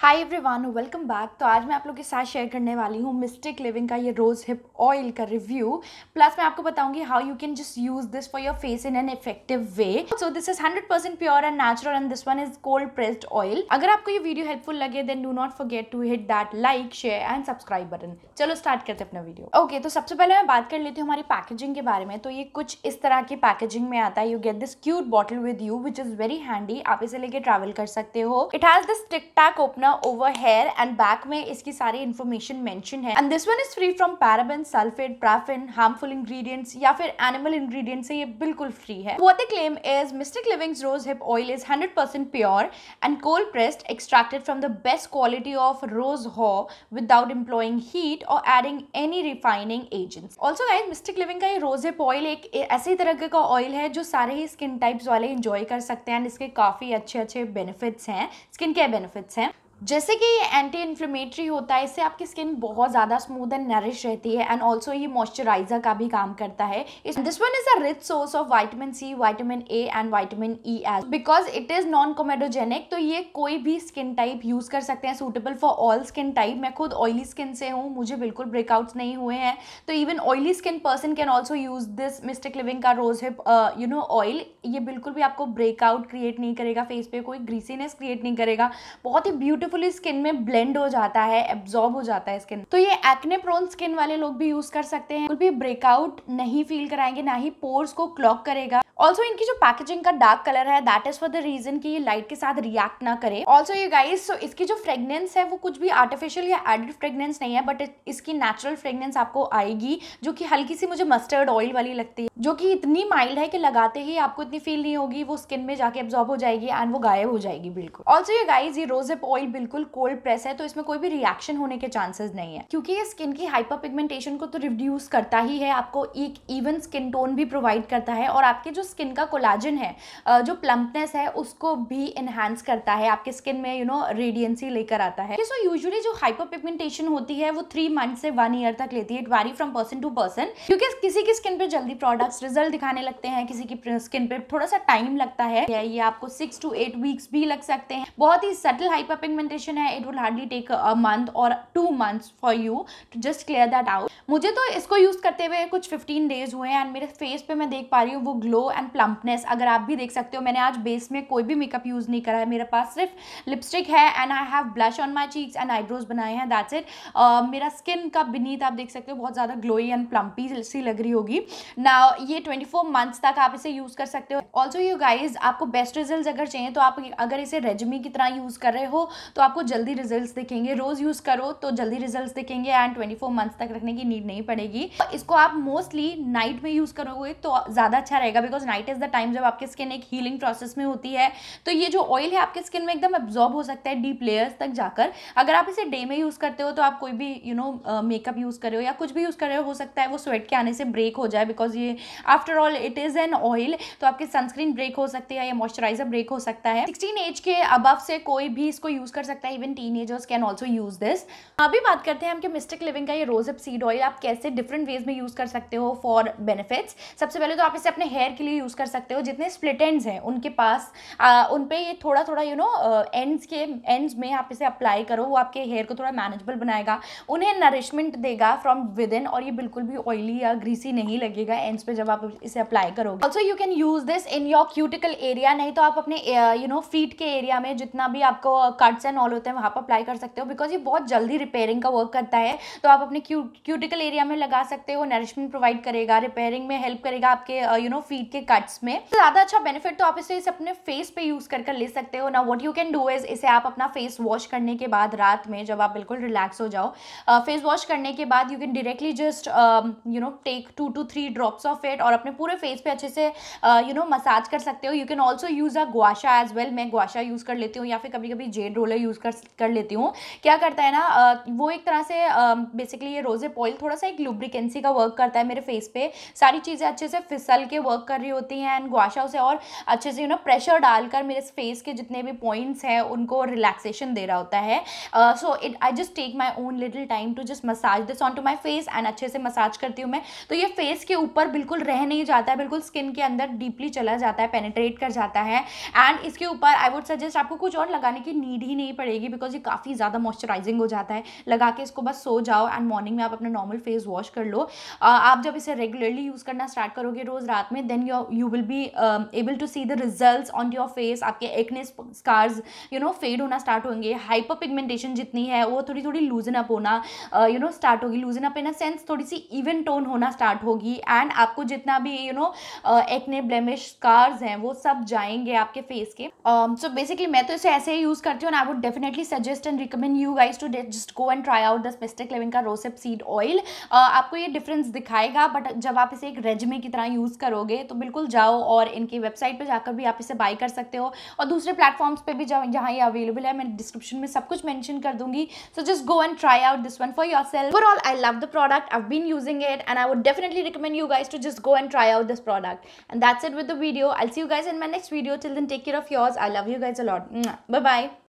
high everyone welcome back तो आज मैं आप लोग के साथ शेयर करने वाली हूँ मिस्टेक लिविंग का ये रोज़ हिप ऑयल का रिव्यू प्लस मैं आपको बताऊंगी how you can just use this for your face in an effective way so this is hundred percent pure and natural and this one is cold pressed oil अगर आपको ये video helpful लगे then do not forget to hit that like share and subscribe button चलो start करते अपना video okay okay, तो सबसे पहले मैं बात कर लेती हूँ हमारी पैकेजिंग के बारे में तो ये कुछ इस तरह की पैकेजिंग में आता है you get this cute bottle with you which is very handy आप इसे लेके ट्रैवल कर सकते हो it has this tick tack opener बना ओवर हेयर एंड बैक में इसकी सारी इन्फॉर्मेशन मेंशन है and this one is free from paraben sulphate paraffin harmful ingredients या फिर एनिमल इंग्रेडिएंट्स से ये बिल्कुल फ्री है what the claim is Mystic Living's rose hip oil is hundred percent pure and cold pressed extracted from the best quality of rose haw without employing heat और adding any refining agents also guys Mystic Living का ये रोज hip oil एक ऐसे तरह का oil है जो सारे ही स्किन टाइप्स वाले इंजॉय कर सकते हैं एंड इसके काफ़ी अच्छे अच्छे बेनिफिट्स हैं स्किन केयर बेनिफिट्स हैं जैसे कि ये एंटी इन्फ्लेमेटरी होता है इससे आपकी स्किन बहुत ज़्यादा स्मूथ एंड नरिश रहती है एंड ऑल्सो ये मॉइस्चराइजर का भी काम करता है this one is a rich source of vitamin C vitamin A and vitamin E as because it is non comedogenic तो ये कोई भी स्किन टाइप यूज़ कर सकते हैं suitable for all skin type मैं खुद ऑयली स्किन से हूँ मुझे बिल्कुल ब्रेकआउट्स नहीं हुए हैं तो even oily skin person can also use this Mystic Living का rose hip you know oil ये बिल्कुल भी आपको ब्रेकआउट क्रिएट नहीं करेगा फेस पे कोई ग्रीसीनेस क्रिएट नहीं करेगा बहुत ही ब्यूटी ब्यूटीफुली स्किन में ब्लेंड हो जाता है एब्जॉर्ब हो जाता है स्किन तो ये एक्ने प्रोन स्किन वाले लोग भी यूज कर सकते हैं भी ब्रेकआउट नहीं फील कराएंगे ना ही पोर्स को क्लॉक करेगा ऑल्सो इनकी जो पैकेजिंग का डार्क कलर है that is for the reason कि ये लाइट के साथ रिएक्ट ना करे ऑल्सो ये गाइस सो इसकी जो फ्रेगनेंस है वो कुछ भी आर्टिफिशियल या एडेड फ्रेगनेंस नहीं है बट इसकी नेचुरल फ्रेगनेंस आपको आएगी जो कि हल्की सी मुझे मस्टर्ड ऑयल वाली लगती है जो कि इतनी माइल्ड है कि लगाते ही आपको इतनी फील नहीं होगी वो स्किन में जाके एब्जॉर्ब हो जाएगी एंड वो गायब हो जाएगी बिल्कुल ऑल्सो ये गाइज ये रोजअप ऑयल बिल्कुल कोल्ड प्रेस है तो इसमें कोई भी रिएक्शन होने के चांसेस नहीं है क्योंकि ये स्किन की हाइपर पिगमेंटेशन को तो रिड्यूस करता ही है आपको एक इवन स्किन टोन भी प्रोवाइड करता है और आपके जो स्किन का कोलाजन है जो प्लम्पनेस है उसको भी इन्हांस करता है आपके स्किन में यू नो रेडियंसी लेकर आता है सो यूजली जो हाइपर पिगमेंटेशन होती है वो थ्री मंथ से वन ईयर तक लेती है इट वारी फ्रॉम पर्सन टू पर्सन क्योंकि किसी की स्किन पर जल्दी प्रोडक्ट प्रोडक्ट्स रिजल्ट दिखाने लगते हैं किसी की स्किन पे थोड़ा सा टाइम लगता है ये आपको सिक्स टू एट वीक्स भी लग सकते हैं बहुत ही सटल हाइपर पिगमेंटेशन है it will hardly take a month और two months for you to just clear that out मुझे तो इसको यूज़ करते हुए कुछ फिफ्टीन डेज हुए हैं एंड मेरे फेस पे मैं देख पा रही हूँ वो ग्लो एंड प्लम्पनेस अगर आप भी देख सकते हो मैंने आज बेस में कोई भी मेकअप यूज़ नहीं करा है मेरे पास सिर्फ लिपस्टिक है and I have blush on my cheeks and eyebrows बनाए हैं दैट्स इट मेरा स्किन का बिनीत आप देख सकते हो बहुत ज़्यादा ग्लोई एंड प्लम्पी सी लग रही होगी नाउ ये 24 मंथ्स तक आप इसे यूज़ कर सकते हो ऑल्सो यू गाइज आपको बेस्ट रिजल्ट अगर चाहिए तो आप अगर इसे रेजमी की तरह यूज़ कर रहे हो तो आपको जल्दी रिजल्ट दिखेंगे रोज़ यूज़ करो तो जल्दी रिजल्ट दिखेंगे एंड ट्वेंटी मंथ्स तक रखने की नीड नहीं पड़ेगी इसको आप मोस्टली नाइट में यूज़ करोगे तो ज़्यादा अच्छा रहेगा because night is the time जब आपकी स्किन एक हीलिंग प्रोसेस में होती है तो ये जो ऑयल है आपकी स्किन में एकदम एब्जॉर्ब हो सकता है डीप लेयर्स तक जाकर अगर आप इसे डे में यूज़ करते हो तो आप कोई भी यू नो मेकअप यूज़ कर रहे हो या कुछ भी यूज़ कर रहे हो हो सकता है वो स्वेट के आने से ब्रेक हो जाए बिकॉज ये after all it is an oil तो आपके सनस्क्रीन ब्रेक हो सकती है या मॉइस्चराइजर ब्रेक हो सकता है सिक्सटीन एज के अबव से कोई भी इसको यूज़ कर सकता है even teenagers can also use this अभी बात करते हैं हम मिस्टेक लिविंग का ये रोजअप सीड ऑयल आप कैसे डिफरेंट वेज में यूज़ कर सकते हो फॉर बेनिफिट्स सबसे पहले तो आप इसे अपने हेयर के लिए यूज़ कर सकते हो जितने स्प्लिट एंड्स हैं उनके पास आ, उन पर ये थोड़ा थोड़ा यू नो एंड्स के एंड्स में आप इसे अप्लाई करो वो आपके हेयर को थोड़ा मैनेजेबल बनाएगा उन्हें नरिशमेंट देगा फ्रॉम विद इन और ये बिल्कुल भी ऑयली या ग्रीसी नहीं लगेगा एंड्स पे जब आप इसे अप्लाई करोगे also you can use this in your cuticle area नहीं तो आप अपने यू नो फीट के एरिया में जितना भी आपको कट्स एंड ऑल होते हैं वहाँ पर अप्लाई कर सकते हो बिकॉज ये बहुत जल्दी रिपेयरिंग का वर्क करता है तो आप अपने क्यूटिकल एरिया में लगा सकते हो नरिशमेंट प्रोवाइड करेगा रिपेयरिंग में हेल्प करेगा आपके यू नो फीट के कट्स में तो ज़्यादा अच्छा बेनिफिट तो आप इसे इसे अपने फेस पे यूज़ कर कर ले सकते हो ना what you can do is इसे आप अपना फेस वॉश करने के बाद रात में जब आप बिल्कुल रिलैक्स हो जाओ फेस uh, वॉश करने के बाद you can directly just you know take two to three drops of fat और अपने पूरे फेस पे अच्छे से यू नो मसाज कर सकते हो you can also use a gua sha as well मैं गुआशा यूज़ कर लेती हूँ या फिर कभी कभी जेड रोलर यूज़ कर कर लेती हूँ क्या करता है ना वो एक तरह से बेसिकली ये रोजे पॉइल थोड़ा सा एक लुब्रिकेंसी का वर्क करता है मेरे फेस पे सारी चीज़ें अच्छे से फिसल के वर्क कर रही होती हैं एंड गुआशा उसे और अच्छे से यू नो प्रेशर डालकर मेरे फेस के जितने भी पॉइंट्स हैं उनको रिलैक्सेशन दे रहा होता है so it I just take my own little time to just massage this on to my face and अच्छे से मसाज करती हूँ मैं तो ये फेस के ऊपर बिल्कुल बिल्कुल रह नहीं जाता है बिल्कुल स्किन के अंदर डीपली चला जाता है पेनिट्रेट कर जाता है एंड इसके ऊपर आई वुड सजेस्ट आपको कुछ और लगाने की नीड ही नहीं पड़ेगी बिकॉज ये काफ़ी ज़्यादा मॉइस्चराइजिंग हो जाता है लगा के इसको बस सो जाओ एंड मॉर्निंग में आप अपना नॉर्मल फेस वॉश कर लो आप जब इसे रेगुलरली यूज़ करना स्टार्ट करोगे रोज़ रात में then you will be able to see the result on your face आपके acnes scars you know fade होना स्टार्ट होंगे हाइपर पिगमेंटेशन जितनी है वो थोड़ी थोड़ी लूजन अप होना यू नो स्टार्ट होगी loosen up in a sense थोड़ी सी इवन टोन होना स्टार्ट होगी एंड आपको जितना भी you know acne blemish scars हैं वो सब जाएंगे आपके फेस के सो um, बेसिकली so मैं तो इसे ऐसे ही यूज़ करती हूँ I would definitely suggest and recommend you guys to just go and try out this मिस्टेक लेविन का रोसेप सीड ऑयल आपको ये डिफरेंस दिखाएगा बट जब आप इसे एक रेजमे की तरह यूज़ करोगे तो बिल्कुल जाओ और इनकी वेबसाइट पर जाकर भी आप इसे बाई कर सकते हो और दूसरे प्लेटफॉर्म्स पर भी जहाँ ये अवेलेबल है मैं डिस्क्रिप्शन में सब कुछ मैंशन कर दूंगी so just go and try out this one for yourself overall I love the product I been using it and I would definitely recommend you guys to just just go and try out this product and that's it with the video i'll see you guys in my next video till then take care of yours i love you guys a lot bye bye